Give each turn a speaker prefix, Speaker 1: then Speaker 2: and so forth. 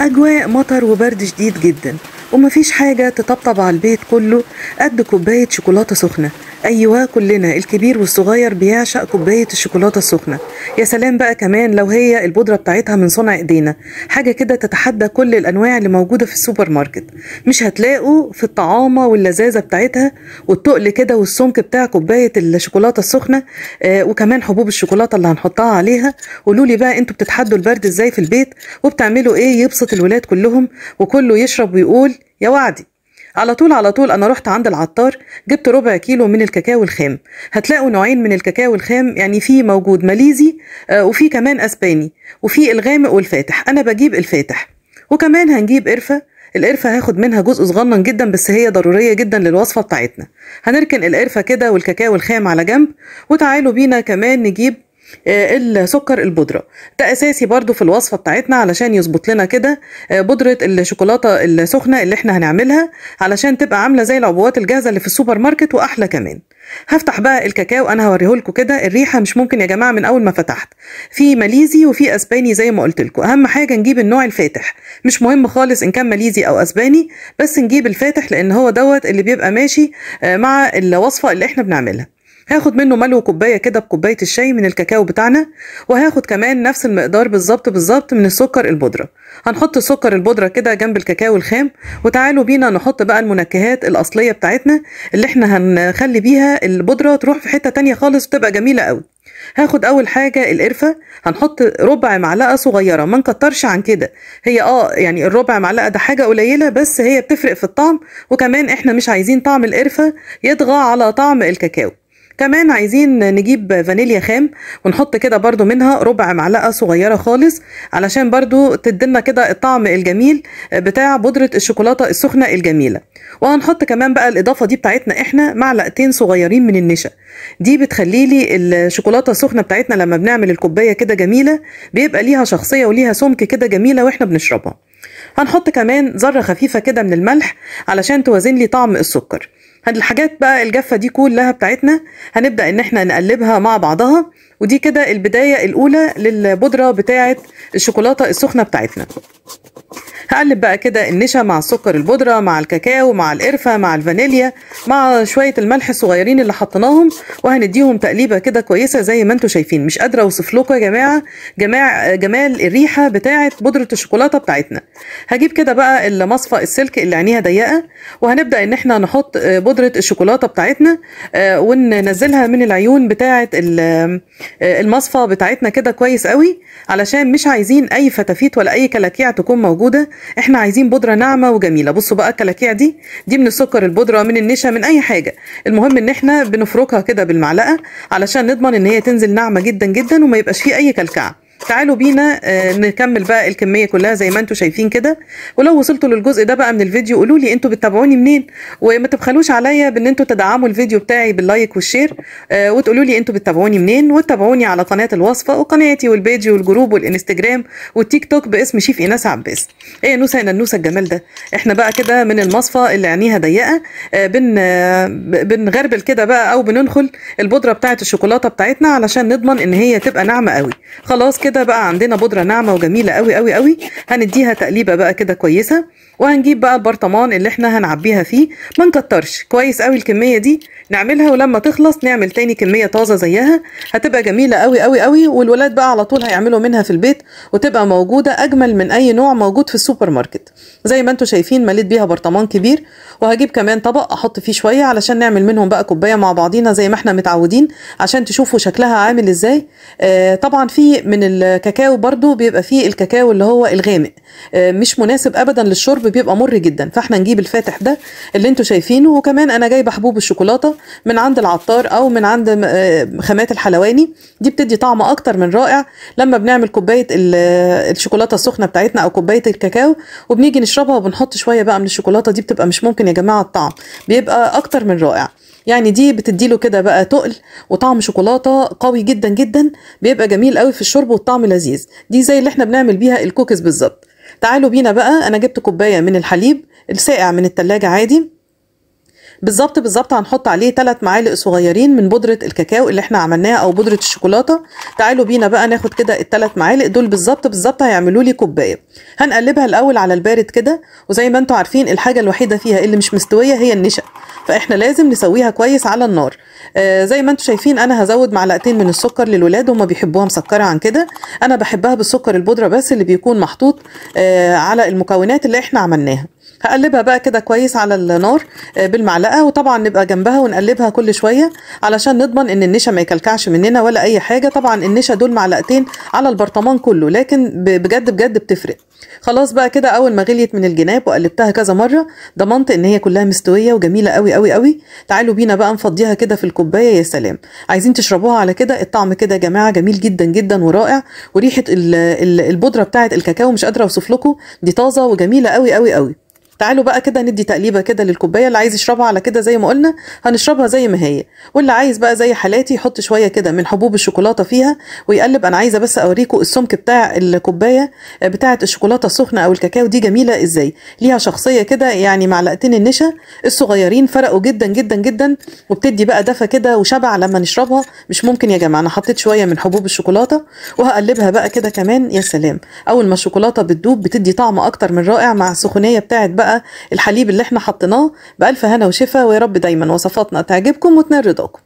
Speaker 1: أجواء مطر وبرد شديد جدا ومفيش حاجة تطبطب على البيت كله قد كوباية شوكولاتة سخنة ايوه كلنا الكبير والصغير بيعشق كوبايه الشوكولاته السخنه يا سلام بقى كمان لو هي البودره بتاعتها من صنع ايدينا حاجه كده تتحدى كل الانواع اللي موجوده في السوبر ماركت مش هتلاقوا في الطعامه واللذاذه بتاعتها والتقل كده والسمك بتاع كوبايه الشوكولاته السخنه آه وكمان حبوب الشوكولاته اللي هنحطها عليها قولوا لي بقى انتوا بتتحدوا البرد ازاي في البيت وبتعملوا ايه يبسط الولاد كلهم وكله يشرب ويقول يا وعدي على طول على طول انا رحت عند العطار جبت ربع كيلو من الكاكاو الخام هتلاقوا نوعين من الكاكاو الخام يعني في موجود ماليزي آه، وفي كمان اسباني وفي الغامق والفاتح انا بجيب الفاتح وكمان هنجيب قرفه القرفة هاخد منها جزء صغنن جدا بس هي ضرورية جدا للوصفة بتاعتنا هنركن القرفة كده والكاكاو الخام على جنب وتعالوا بينا كمان نجيب آه، السكر البودره ده اساسي برده في الوصفه بتاعتنا علشان يظبط لنا كده آه، بودره الشوكولاته السخنه اللي احنا هنعملها علشان تبقى عامله زي العبوات الجاهزه اللي في السوبر ماركت واحلى كمان هفتح بقى الكاكاو انا هوريه لكم كده الريحه مش ممكن يا جماعه من اول ما فتحت في ماليزي وفي اسباني زي ما قلت لكم اهم حاجه نجيب النوع الفاتح مش مهم خالص ان كان ماليزي او اسباني بس نجيب الفاتح لان هو دوت اللي بيبقى ماشي آه، مع الوصفه اللي احنا بنعملها هاخد منه ملو كوبايه كده بكوبايه الشاي من الكاكاو بتاعنا وهاخد كمان نفس المقدار بالظبط بالظبط من السكر البودره هنحط سكر البودره كده جنب الكاكاو الخام وتعالوا بينا نحط بقى المنكهات الاصليه بتاعتنا اللي احنا هنخلي بيها البودره تروح في حته تانية خالص وتبقى جميله قوي هاخد اول حاجه القرفه هنحط ربع معلقه صغيره ما نكترش عن كده هي اه يعني الربع معلقه ده حاجه قليله بس هي بتفرق في الطعم وكمان احنا مش عايزين طعم القرفه يطغى على طعم الكاكاو كمان عايزين نجيب فانيليا خام ونحط كده برضو منها ربع معلقة صغيرة خالص علشان برضو تدينا كده الطعم الجميل بتاع بودرة الشوكولاتة السخنة الجميلة وهنحط كمان بقى الإضافة دي بتاعتنا إحنا معلقتين صغيرين من النشا دي بتخلي لي الشوكولاتة السخنة بتاعتنا لما بنعمل الكوباية كده جميلة بيبقى ليها شخصية وليها سمك كده جميلة وإحنا بنشربها هنحط كمان ذرة خفيفة كده من الملح علشان توازن لي طعم السكر الحاجات بقى الجافة دي كلها بتاعتنا هنبدأ ان احنا نقلبها مع بعضها ودي كده البداية الاولى للبودرة بتاعت الشوكولاتة السخنة بتاعتنا هقلب بقى كده النشا مع السكر البودره مع الكاكاو مع القرفه مع الفانيليا مع شويه الملح الصغيرين اللي حطيناهم وهنديهم تقليبه كده كويسه زي ما انتم شايفين مش قادره اوصف لكم يا جماعه جماع جمال الريحه بتاعه بودره الشوكولاته بتاعتنا هجيب كده بقى المصفى السلك اللي عينيها ضيقه وهنبدا ان احنا نحط آه، بودره الشوكولاته بتاعتنا آه، وننزلها من العيون بتاعه آه، المصفى بتاعتنا كده كويس قوي علشان مش عايزين اي فتافيت ولا اي كلاكيع تكون موجوده احنا عايزين بودره ناعمه وجميله بصوا بقى الكلاكيع دي دي من السكر البودره من النشا من اي حاجه المهم ان احنا بنفركها كده بالمعلقه علشان نضمن ان هي تنزل ناعمه جدا جدا وما يبقاش فيه اي كلكعه تعالوا بينا آه، نكمل بقى الكمية كلها زي ما انتم شايفين كده ولو وصلتوا للجزء ده بقى من الفيديو قولوا لي انتوا بتتابعوني منين وما تبخلوش عليا بان انتوا تدعموا الفيديو بتاعي باللايك والشير آه، وتقولوا لي انتوا بتتابعوني منين وتتابعوني على قناة الوصفة وقناتي والبيج والجروب والانستجرام والتيك توك باسم شيف ايناس عباس ايه يا نوسة يا إيه النوسة الجمال ده احنا بقى كده من المصفى اللي عينيها ضيقة آه، بن بنغربل كده بقى او بننخل البودرة بتاعة الشوكولاتة بتاعتنا علشان نضمن ان هي تبقى ناعمة قوي خلاص كده بقى عندنا بودره ناعمه وجميله قوي قوي قوي هنديها تقليبه بقى كده كويسه وهنجيب بقى البرطمان اللي احنا هنعبيها فيه ما نكترش كويس قوي الكميه دي نعملها ولما تخلص نعمل تاني كميه طازه زيها هتبقى جميله قوي قوي قوي والولاد بقى على طول هيعملوا منها في البيت وتبقى موجوده اجمل من اي نوع موجود في السوبر ماركت زي ما انتم شايفين مليت بيها برطمان كبير وهجيب كمان طبق احط فيه شويه علشان نعمل منهم بقى كوبايه مع بعضينا زي ما احنا متعودين عشان تشوفوا شكلها عامل ازاي آه طبعا في من الكاكاو برضو بيبقى فيه الكاكاو اللي هو الغامق آه مش مناسب ابدا للشرب بيبقى مر جدا فاحنا نجيب الفاتح ده اللي انتوا شايفينه وكمان انا جايبه حبوب الشوكولاته من عند العطار او من عند آه، خامات الحلواني دي بتدي طعم اكتر من رائع لما بنعمل كوبايه الشوكولاته السخنه بتاعتنا او كوبايه الكاكاو وبنيجي نشربها وبنحط شويه بقى من الشوكولاته دي بتبقى مش ممكن يا جماعه الطعم بيبقى اكتر من رائع يعني دي بتدي له كده بقى تقل وطعم شوكولاته قوي جدا جدا بيبقى جميل قوي في الشرب والطعم لذيذ دي زي اللي احنا بنعمل بيها الكوكيز بالظبط تعالوا بينا بقى انا جبت كوبايه من الحليب الساقع من التلاجة عادي بالظبط بالظبط هنحط عليه ثلاث معالق صغيرين من بودره الكاكاو اللي احنا عملناها او بودره الشوكولاته تعالوا بينا بقى ناخد كده الثلاث معالق دول بالظبط بالظبط هيعملوا لي كوبايه هنقلبها الاول على البارد كده وزي ما انتم عارفين الحاجه الوحيده فيها اللي مش مستويه هي النشا فاحنا لازم نسويها كويس على النار آه زي ما انتم شايفين انا هزود معلقتين من السكر للولاد هما بيحبوها مسكره عن كده انا بحبها بالسكر البودره بس اللي بيكون محطوط آه على المكونات اللي احنا عملناها هقلبها بقى كده كويس على النار آه، بالمعلقه وطبعا نبقى جنبها ونقلبها كل شويه علشان نضمن ان النشا ما يكلكعش مننا ولا اي حاجه طبعا النشا دول معلقتين على البرطمان كله لكن بجد بجد بتفرق خلاص بقى كده اول ما غليت من الجناب وقلبتها كذا مره ضمنت ان هي كلها مستويه وجميله قوي قوي قوي تعالوا بينا بقى نفضيها كده في الكوبايه يا سلام عايزين تشربوها على كده الطعم كده يا جماعه جميل جدا جدا ورائع وريحه البودره بتاعه الكاكاو مش قادره اوصف لكم دي طازه وجميله قوي قوي قوي تعالوا بقى كده ندي تقليبه كده للكوبايه اللي عايز يشربها على كده زي ما قلنا هنشربها زي ما هي واللي عايز بقى زي حالاتي يحط شويه كده من حبوب الشوكولاته فيها ويقلب انا عايزه بس اوريكم السمك بتاع الكوبايه آه، بتاعه الشوكولاته السخنه او الكاكاو دي جميله ازاي ليها شخصيه كده يعني معلقتين النشا الصغيرين فرقوا جدا جدا جدا وبتدي بقى دفى كده وشبع لما نشربها مش ممكن يا جماعه انا حطيت شويه من حبوب الشوكولاته وهقلبها بقى كده كمان يا سلام اول ما الشوكولاته بتدوب بتدي طعم اكتر من رائع مع السخونيه بتاعه بقى بقى الحليب اللي احنا حطيناه بألف هنا وشفا ويا رب دايما وصفاتنا تعجبكم وتنال رضاكم